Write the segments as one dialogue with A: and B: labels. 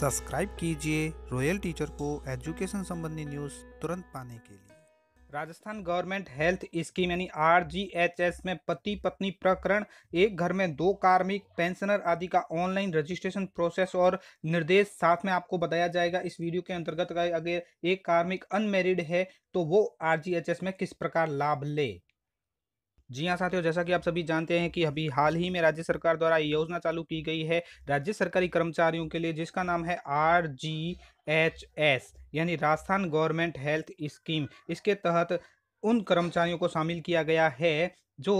A: subscribe कीजिए royal teacher को education संबंधी न्यूज़ तुरंत पाने के लिए राजस्थान गवर्नमेंट हेल्थ स्कीम यानी आर में पति पत्नी प्रकरण एक घर में दो कार्मिक पेंशनर आदि का ऑनलाइन रजिस्ट्रेशन प्रोसेस और निर्देश साथ में आपको बताया जाएगा इस वीडियो के अंतर्गत अगर एक कार्मिक अनमेरिड है तो वो आर में किस प्रकार लाभ ले जी हाँ साथियों जैसा कि आप सभी जानते हैं कि अभी हाल ही में राज्य सरकार द्वारा योजना चालू की गई है राज्य सरकारी कर्मचारियों के लिए जिसका नाम है आर जी एच एस यानी राजस्थान गवर्नमेंट हेल्थ स्कीम इसके तहत उन कर्मचारियों को शामिल किया गया है जो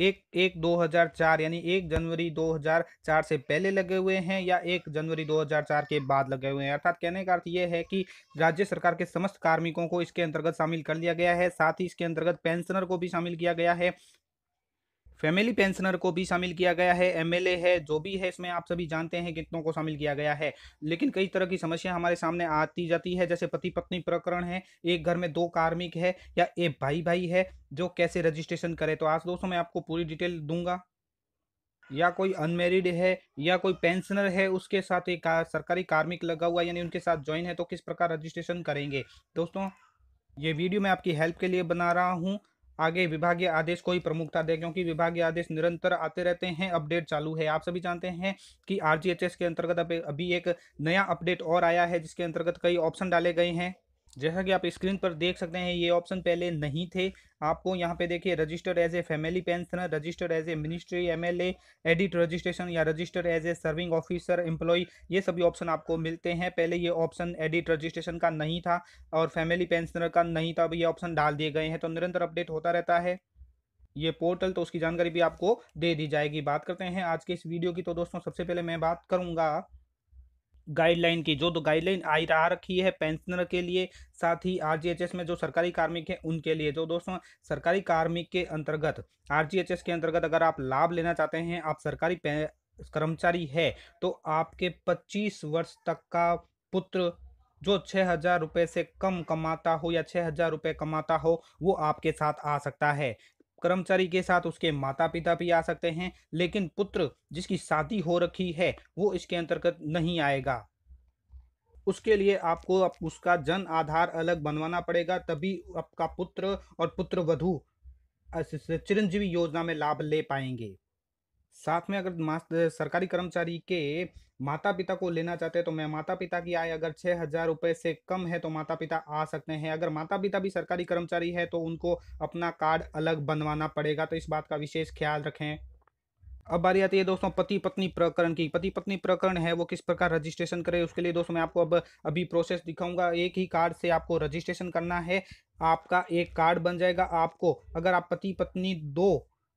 A: एक एक 2004 यानी एक जनवरी 2004 से पहले लगे हुए हैं या एक जनवरी 2004 के बाद लगे हुए हैं अर्थात कहने का अर्थ यह है कि राज्य सरकार के समस्त कार्मिकों को इसके अंतर्गत शामिल कर लिया गया है साथ ही इसके अंतर्गत पेंशनर को भी शामिल किया गया है फैमिली पेंशनर को भी शामिल किया गया है एमएलए है जो भी है इसमें आप सभी जानते हैं कितनों को शामिल किया गया है लेकिन कई तरह की समस्या हमारे सामने आती जाती है जैसे पति पत्नी प्रकरण है एक घर में दो कार्मिक है या एक भाई भाई है जो कैसे रजिस्ट्रेशन करे तो आज दोस्तों मैं आपको पूरी डिटेल दूंगा या कोई अनमेरिड है या कोई पेंशनर है उसके साथ एक सरकारी कार्मिक लगा हुआ यानी उनके साथ ज्वाइन है तो किस प्रकार रजिस्ट्रेशन करेंगे दोस्तों ये वीडियो मैं आपकी हेल्प के लिए बना रहा हूँ आगे विभागीय आदेश को ही प्रमुखता दे क्योंकि विभागीय आदेश निरंतर आते रहते हैं अपडेट चालू है आप सभी जानते हैं कि आरजीएचएस के अंतर्गत अभी एक नया अपडेट और आया है जिसके अंतर्गत कई ऑप्शन डाले गए हैं जैसा कि आप स्क्रीन पर देख सकते हैं ये ऑप्शन पहले नहीं थे आपको यहाँ पे देखिए register as a family pensioner register as a ministry MLA edit registration या register as a serving officer employ ये सभी ऑप्शन आपको मिलते हैं पहले ये ऑप्शन एडिट रजिस्ट्रेशन का नहीं था और फैमिली पेंशनर का नहीं था अब ये ऑप्शन डाल दिए गए हैं तो निरंतर अपडेट होता रहता है ये पोर्टल तो उसकी जानकारी भी आपको दे दी जाएगी बात करते हैं आज के इस वीडियो की तो दोस्तों सबसे पहले मैं बात करूँगा गाइडलाइन की जो तो गाइडलाइन आई आ रखी है पेंशनर के लिए साथ ही आरजीएचएस में जो सरकारी कार्मिक है उनके लिए जो दोस्तों सरकारी कार्मिक के अंतर्गत आरजीएचएस के अंतर्गत अगर आप लाभ लेना चाहते हैं आप सरकारी कर्मचारी है तो आपके 25 वर्ष तक का पुत्र जो छः हज़ार रुपये से कम कमाता हो या छः हज़ार रुपये कमाता हो वो आपके साथ आ सकता है कर्मचारी के साथ उसके माता पिता भी आ सकते हैं लेकिन पुत्र जिसकी शादी हो रखी है वो इसके अंतर्गत नहीं आएगा उसके लिए आपको उसका जन आधार अलग बनवाना पड़ेगा तभी आपका पुत्र और पुत्र वधु चिरंजीवी योजना में लाभ ले पाएंगे साथ में अगर सरकारी कर्मचारी के माता पिता को लेना चाहते हैं तो मैं माता पिता की आय अगर छः हजार रुपये से कम है तो माता पिता आ सकते हैं अगर माता पिता भी सरकारी कर्मचारी है तो उनको अपना कार्ड अलग बनवाना पड़ेगा तो इस बात का विशेष ख्याल रखें अब बारी आती है दोस्तों पति पत्नी प्रकरण की पति पत्नी प्रकरण है वो किस प्रकार रजिस्ट्रेशन करें उसके लिए दोस्तों मैं आपको अब अभी प्रोसेस दिखाऊंगा एक ही कार्ड से आपको रजिस्ट्रेशन करना है आपका एक कार्ड बन जाएगा आपको अगर आप पति पत्नी दो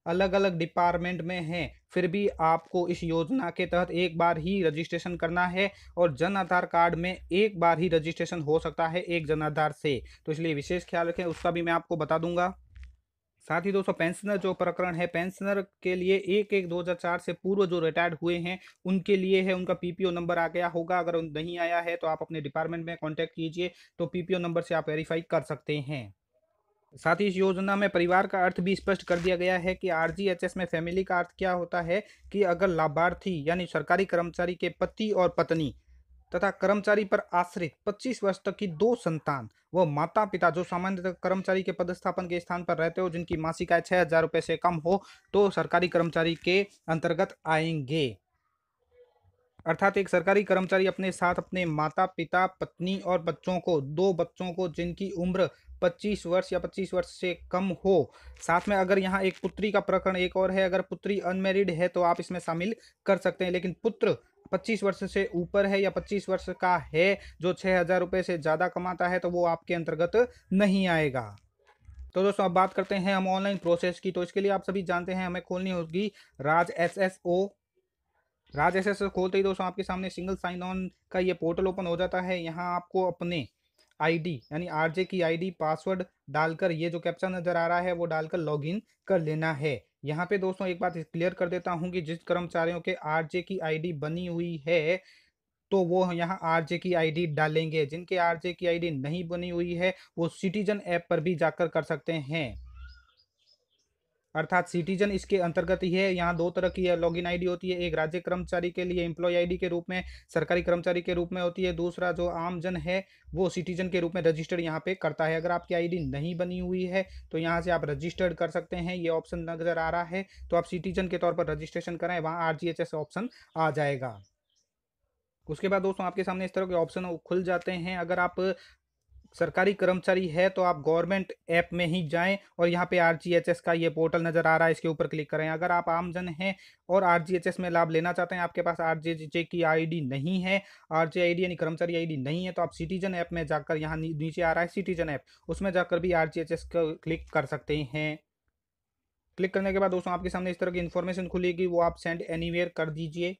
A: अलग अलग डिपार्टमेंट में हैं फिर भी आपको इस योजना के तहत एक बार ही रजिस्ट्रेशन करना है और जन आधार कार्ड में एक बार ही रजिस्ट्रेशन हो सकता है एक जन आधार से तो इसलिए विशेष ख्याल रखें उसका भी मैं आपको बता दूंगा साथ ही दोस्तों पेंशनर जो प्रकरण है पेंशनर के लिए एक एक 2004 से पूर्व जो रिटायर्ड हुए हैं उनके लिए है उनका पीपीओ नंबर आ गया होगा अगर नहीं आया है तो आप अपने डिपार्टमेंट में कांटेक्ट कीजिए तो पीपीओ नंबर से आप वेरीफाई कर सकते हैं साथ ही इस योजना में परिवार का अर्थ भी स्पष्ट कर दिया गया है कि आरजीएचएस में फैमिली का अर्थ क्या होता है कि अगर लाभार्थी यानी सरकारी कर्मचारी के पति और पत्नी तथा कर्मचारी पर आश्रित 25 वर्ष तक की दो संतान व माता पिता जो सामान्यतः कर्मचारी के पदस्थापन के स्थान पर रहते हो जिनकी मासिक आय छः हजार रुपये से कम हो तो सरकारी कर्मचारी के अंतर्गत आएंगे अर्थात एक सरकारी कर्मचारी अपने साथ अपने माता पिता पत्नी और बच्चों को दो बच्चों को जिनकी उम्र पच्चीस वर्ष या पच्चीस वर्ष से कम हो साथ में अगर यहाँ एक पुत्री का प्रकरण एक और है अगर पुत्री अनमेरिड है तो आप इसमें शामिल कर सकते हैं लेकिन पुत्र 25 वर्ष से ऊपर है या 25 वर्ष का है जो छः हज़ार रुपये से ज़्यादा कमाता है तो वो आपके अंतर्गत नहीं आएगा तो दोस्तों अब बात करते हैं हम ऑनलाइन प्रोसेस की तो इसके लिए आप सभी जानते हैं हमें खोलनी होगी Raj S S O Raj S S O खोलते ही दोस्तों आपके सामने सिंगल साइन ऑन का ये पोर्टल ओपन हो जाता है यहाँ आपको अपने आईडी यानी आरजे की आईडी पासवर्ड डालकर ये जो कैप्चा नज़र आ रहा है वो डालकर लॉगिन कर लेना है यहाँ पे दोस्तों एक बात क्लियर कर देता हूँ कि जिस कर्मचारियों के आरजे की आईडी बनी हुई है तो वो यहाँ आरजे की आईडी डालेंगे जिनके आरजे की आईडी नहीं बनी हुई है वो सिटीजन ऐप पर भी जाकर कर सकते हैं अर्थात सिटीजन इसके अंतर्गत ही है यहाँ दो तरह की लॉगिन आईडी होती है एक राज्य कर्मचारी के लिए एम्प्लॉय आईडी के रूप में सरकारी कर्मचारी के रूप में होती है दूसरा जो आम जन है वो सिटीजन के रूप में रजिस्टर्ड यहाँ पे करता है अगर आपकी आईडी नहीं बनी हुई है तो यहाँ से आप रजिस्टर्ड कर सकते हैं ये ऑप्शन नजर आ रहा है तो आप सिटीजन के तौर पर रजिस्ट्रेशन कराएं वहाँ आर ऑप्शन आ जाएगा उसके बाद दोस्तों आपके सामने इस तरह के ऑप्शन खुल जाते हैं अगर आप सरकारी कर्मचारी है तो आप गवर्नमेंट ऐप में ही जाएं और यहाँ पे आर का ये पोर्टल नज़र आ रहा है इसके ऊपर क्लिक करें अगर आप आमजन हैं और आर में लाभ लेना चाहते हैं आपके पास आर की आईडी नहीं है आर जे यानी कर्मचारी आईडी नहीं है तो आप सिटीजन ऐप में जाकर यहाँ नीचे आ रहा है सिटीजन ऐप उसमें जाकर भी आर का क्लिक कर सकते हैं क्लिक करने के बाद दोस्तों आपके सामने इस तरह की इन्फॉर्मेशन खुलेगी वो आप सेंड एनी कर दीजिए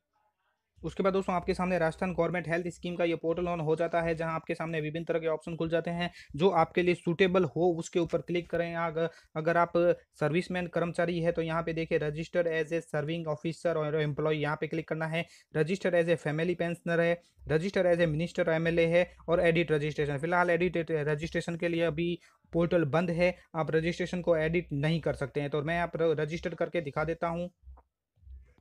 A: उसके बाद दोस्तों आपके सामने राजस्थान गवर्नमेंट हेल्थ स्कीम का ये पोर्टल ऑन हो जाता है जहां आपके सामने विभिन्न तरह के ऑप्शन खुल जाते हैं जो आपके लिए सूटेबल हो उसके ऊपर क्लिक करें अगर अगर आप सर्विसमैन कर्मचारी है तो यहाँ पे देखें registered as a serving officer और एम्प्लॉय यहाँ पे क्लिक करना है registered as a family pensioner है register as a minister M है और एडिट रजिस्ट्रेशन फिलहाल एडिट रजिस्ट्रेशन के लिए अभी पोर्टल बंद है आप रजिस्ट्रेशन को एडिट नहीं कर सकते हैं तो मैं आप रजिस्टर करके दिखा देता हूँ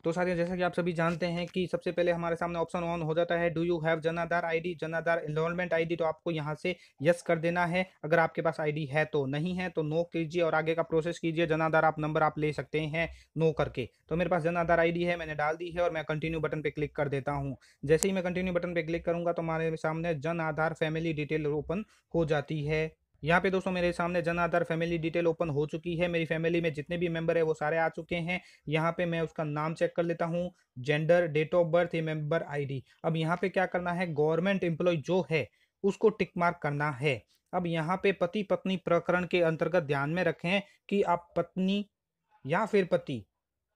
A: तो साथियों जैसा कि आप सभी जानते हैं कि सबसे पहले हमारे सामने ऑप्शन ऑन हो जाता है do you have Jan Aadhaar ID Jan Aadhaar enrolment I तो आपको यहाँ से यस कर देना है अगर आपके पास आई है तो नहीं है तो नो कीजिए और आगे का प्रोसेस कीजिए जनाधार आप नंबर आप ले सकते हैं नो करके तो मेरे पास जनाधार आई है मैंने डाल दी है और मैं कंटिन्यू बटन पर क्लिक कर देता हूँ जैसे ही मैं कंटिन्यू बटन पर क्लिक करूँगा तो हमारे सामने जन आधार फैमिली डिटेल ओपन हो जाती है यहाँ पे दोस्तों मेरे सामने जन आधार फैमिली डिटेल ओपन हो चुकी है मेरी फैमिली में जितने भी मेंबर है वो सारे आ चुके हैं यहाँ पे मैं उसका नाम चेक कर लेता हूँ जेंडर डेट ऑफ बर्थ ये मेंबर आईडी अब यहाँ पे क्या करना है गवर्नमेंट एम्प्लॉय जो है उसको टिक मार्क करना है अब यहाँ पे पति पत्नी प्रकरण के अंतर्गत ध्यान में रखें कि आप पत्नी या फिर पति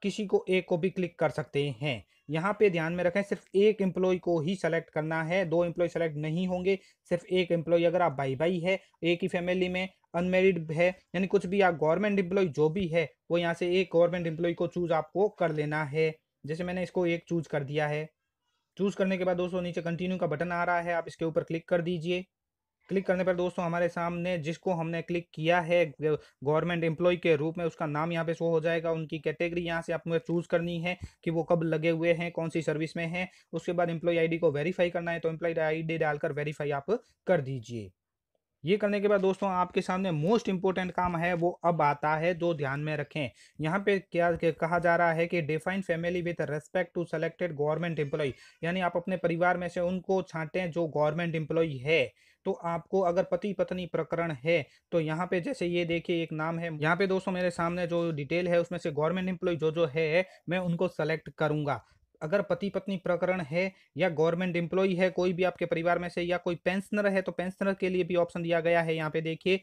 A: किसी को एक को भी क्लिक कर सकते हैं यहाँ पे ध्यान में रखें सिर्फ एक एम्प्लॉय को ही सेलेक्ट करना है दो एम्प्लॉय सेलेक्ट नहीं होंगे सिर्फ एक एम्प्लॉय अगर आप भाई भाई है एक ही फैमिली में अनमेरिड है यानी कुछ भी आप गवर्नमेंट एम्प्लॉय जो भी है वो यहाँ से एक गवर्नमेंट एम्प्लॉय को चूज आपको कर लेना है जैसे मैंने इसको एक चूज कर दिया है चूज करने के बाद दोस्तों नीचे कंटिन्यू का बटन आ रहा है आप इसके ऊपर क्लिक कर दीजिए क्लिक करने पर दोस्तों हमारे सामने जिसको हमने क्लिक किया है गवर्नमेंट एम्प्लॉय के रूप में उसका नाम यहाँ पे शो हो जाएगा उनकी कैटेगरी यहाँ से आपको चूज करनी है कि वो कब लगे हुए हैं कौन सी सर्विस में है उसके बाद एम्प्लॉय आईडी को वेरीफाई करना है तो एम्प्लॉय आईडी डालकर वेरीफाई आप कर दीजिए ये करने के बाद दोस्तों आपके सामने मोस्ट इंपॉर्टेंट काम है वो अब आता है जो ध्यान में रखें यहाँ पे क्या कहा जा रहा है कि define family with respect to selected government employ यानी आप अपने परिवार में से उनको छांटें जो गवर्नमेंट एम्प्लॉय है तो आपको अगर पति पत्नी प्रकरण है तो यहाँ पे जैसे ये देखिए एक नाम है यहाँ पे दोस्तों मेरे सामने जो डिटेल है उसमें से गवर्नमेंट एम्प्लॉय जो जो है मैं उनको सेलेक्ट करूंगा अगर पति पत्नी प्रकरण है या गवर्नमेंट एम्प्लॉय है कोई भी आपके परिवार में से या कोई पेंशनर है तो पेंशनर के लिए भी ऑप्शन दिया गया है यहाँ पे देखिए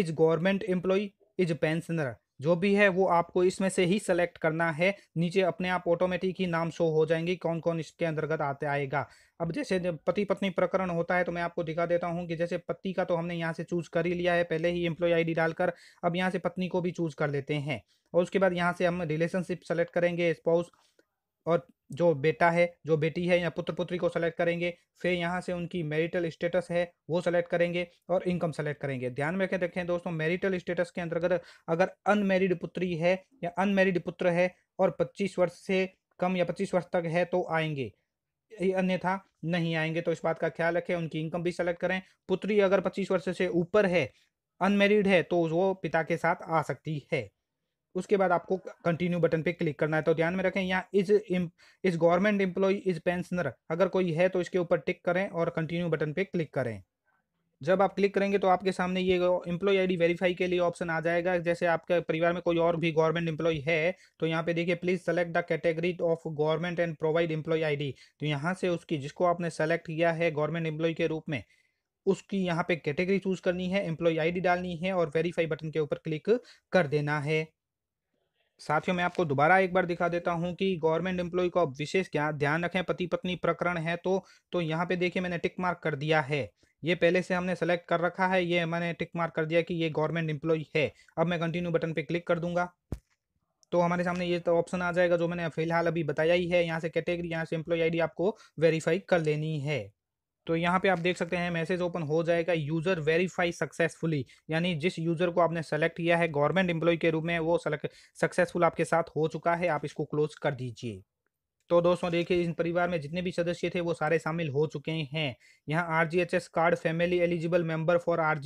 A: is government employ is pensioner जो भी है वो आपको इसमें से ही सेलेक्ट करना है नीचे अपने आप ऑटोमेटिक ही नाम शो हो जाएंगे कौन कौन इसके अंतर्गत आते आएगा अब जैसे जब पति पत्नी प्रकरण होता है तो मैं आपको दिखा देता हूँ कि जैसे पति का तो हमने यहाँ से चूज कर ही लिया है पहले ही एम्प्लॉय आई डालकर अब यहाँ से पत्नी को भी चूज कर लेते हैं और उसके बाद यहाँ से हम रिलेशनशिप सेलेक्ट करेंगे स्पाउस और जो बेटा है जो बेटी है या पुत्र पुत्री को सेलेक्ट करेंगे फिर यहाँ से उनकी मैरिटल स्टेटस है वो सेलेक्ट करेंगे और इनकम सेलेक्ट करेंगे ध्यान में रखें देखें दोस्तों मैरिटल स्टेटस के अंतर्गत अगर अनमेरिड पुत्री है या अनमेरिड पुत्र है और 25 वर्ष से कम या 25 वर्ष तक है तो आएंगे अन्यथा नहीं आएंगे तो इस बात का ख्याल रखें उनकी इनकम भी सेलेक्ट करें पुत्री अगर पच्चीस वर्ष से ऊपर है अनमेरिड है तो वो पिता के साथ आ सकती है उसके बाद आपको कंटिन्यू बटन पे क्लिक करना है तो ध्यान में रखें यहाँ is is government employ is pensioner अगर कोई है तो इसके ऊपर टिक करें और कंटिन्यू बटन पे क्लिक करें जब आप क्लिक करेंगे तो आपके सामने ये एम्प्लॉय आईडी वेरीफाई के लिए ऑप्शन आ जाएगा जैसे आपके परिवार में कोई और भी गवर्नमेंट एम्प्लॉय है तो यहाँ पे देखिए please select the category of government and provide employ ID तो यहाँ से उसकी जिसको आपने सेलेक्ट किया है गवर्नमेंट एम्प्लॉय के रूप में उसकी यहाँ पे कैटेगरी चूज करनी है एम्प्लॉय आईडी डालनी है और वेरीफाई बटन के ऊपर क्लिक कर देना है साथियों मैं आपको दोबारा एक बार दिखा देता हूं कि गवर्नमेंट एम्प्लॉय को विशेष क्या ध्यान रखें पति पत्नी प्रकरण है तो तो यहाँ पे देखिए मैंने टिक मार्क कर दिया है ये पहले से हमने सेलेक्ट कर रखा है ये मैंने टिक मार्क कर दिया कि ये गवर्नमेंट एम्प्लॉय है अब मैं कंटिन्यू बटन पे क्लिक कर दूंगा तो हमारे सामने ये तो ऑप्शन आ जाएगा जो मैंने फिलहाल अभी बताया ही है यहाँ से कैटेगरी यहाँ से एम्प्लॉय आईडी आपको वेरीफाई कर लेनी है तो यहाँ पे आप देख सकते हैं मैसेज ओपन हो जाएगा यूज़र वेरीफाई सक्सेसफुली यानी जिस यूज़र को आपने सेलेक्ट किया है गवर्नमेंट एम्प्लॉय के रूप में वो सेलेक्ट सक्सेसफुल आपके साथ हो चुका है आप इसको क्लोज कर दीजिए तो दोस्तों देखिए इस परिवार में जितने भी सदस्य थे वो सारे शामिल हो चुके हैं यहाँ R card family eligible member for R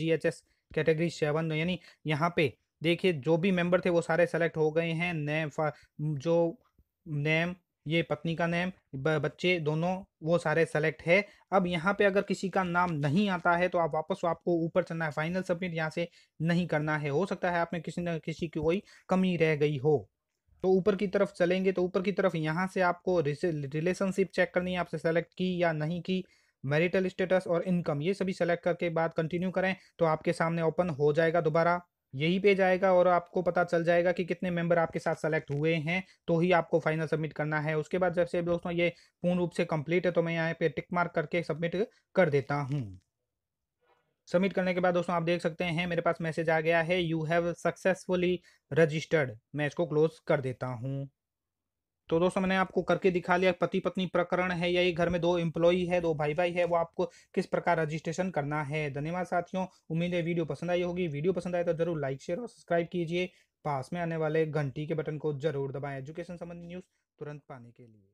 A: category seven तो यानी यहाँ पे देखिए जो भी मेंबर थे वो सारे सेलेक्ट हो गए हैं नेम जो नेम ये पत्नी का नेम बच्चे दोनों वो सारे सेलेक्ट है अब यहाँ पे अगर किसी का नाम नहीं आता है तो आप वापस आपको ऊपर चलना है फाइनल सबमिट यहाँ से नहीं करना है हो सकता है आप में किसी न किसी की कोई कमी रह गई हो तो ऊपर की तरफ चलेंगे तो ऊपर की तरफ यहाँ से आपको रिलेशनशिप चेक करनी है आपसे सेलेक्ट की या नहीं की मैरिटल स्टेटस और इनकम ये सभी सेलेक्ट करके बाद कंटिन्यू करें तो आपके सामने ओपन हो जाएगा दोबारा यही पेज आएगा और आपको पता चल जाएगा कि कितने मेंबर आपके साथ सेलेक्ट हुए हैं तो ही आपको फाइनल सबमिट करना है उसके बाद जब से दोस्तों ये पूर्ण रूप से कंप्लीट है तो मैं यहाँ पे टिक मार्क करके सबमिट कर देता हूँ सबमिट करने के बाद दोस्तों आप देख सकते हैं मेरे पास मैसेज आ गया है यू हैव सक्सेसफुली रजिस्टर्ड मैं इसको क्लोज कर देता हूँ तो दोस्तों मैंने आपको करके दिखा लिया पति पत्नी प्रकरण है या ये घर में दो एम्प्लॉई है दो भाई भाई है वो आपको किस प्रकार रजिस्ट्रेशन करना है धन्यवाद साथियों उम्मीद है वीडियो पसंद आई होगी वीडियो पसंद आए तो जरूर लाइक शेयर और सब्सक्राइब कीजिए पास में आने वाले घंटी के बटन को जरूर दबाएं एजुकेशन संबंधी न्यूज़ तुरंत पाने के लिए